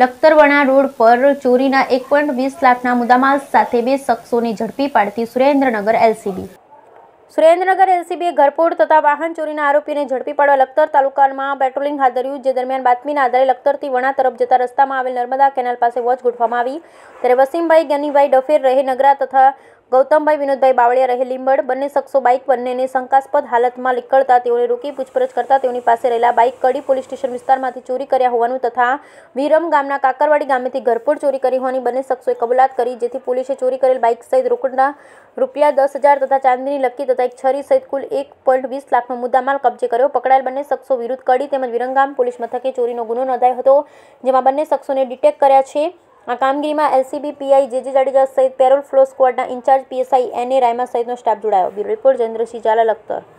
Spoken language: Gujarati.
લખતરવણા રોડ પર ચોરીના એક પોઈન્ટ વીસ લાખના મુદ્દામાલ સાથે બે શખ્સોને ઝડપી પાડતી સુરેન્દ્રનગર એલસીબી સુરેન્દ્રનગર એલસીબીએ ઘરપોડ તથા વાહન ચોરીના આરોપીને ઝડપી પાડવા લખતર તાલુકામાં પેટ્રોલિંગ હાથ ધર્યું જે દરમિયાન બાતમીના આધારે લખતરથી વણા તરફ જતા રસ્તામાં આવેલ નર્મદા કેનાલ પાસે વોચ ગોઠવવામાં આવી ત્યારે વસીમભાઈ ગનીભાઈ ડફેર રહે નગરા તથા ગૌતમભાઈ વિનોદભાઈ બાવળિયા રહે લીંબડ બંને શખ્સો બાઇક બંનેને શંકાસ્પદ હાલતમાં નીકળતા તેઓને રોકી પૂછપરછ કરતા તેઓની પાસે રહેલા બાઇક કડી પોલીસ સ્ટેશન વિસ્તારમાંથી ચોરી કર્યા હોવાનું તથા વિરમ ગામના કાકરવાડી ગામેથી ઘરપોળ ચોરી કરી હોવાની બંને શખ્સોએ કબૂલાત કરી જેથી પોલીસે ચોરી કરેલ બાઇક સહિત રોકડના રૂપિયા દસ હજાર તથા ચાંદીની લકી તથા એક છરી સહિત કુલ એક પોઈન્ટ વીસ લાખનો મુદ્દામાલ કબજે કર્યો પકડાયેલ બંને શખ્સો વિરુદ્ધ કડી તેમજ વિરમગામ પોલીસ મથકે ચોરીનો ગુનો નોંધાયો હતો જેમાં બંને શખ્સોને ડિટેક કર્યા છે આ કામગીરીમાં એલસીબી પીઆઈ જેજે જાડેજા સહિત પેરોલ ફ્લો સ્કવોડના in charge PSI N A Rayma સહિતનો સ્ટાફ જોડાયો બ્યુરો રિપોર્ટ જયેન્દ્રસિંહ ઝાલા લખતર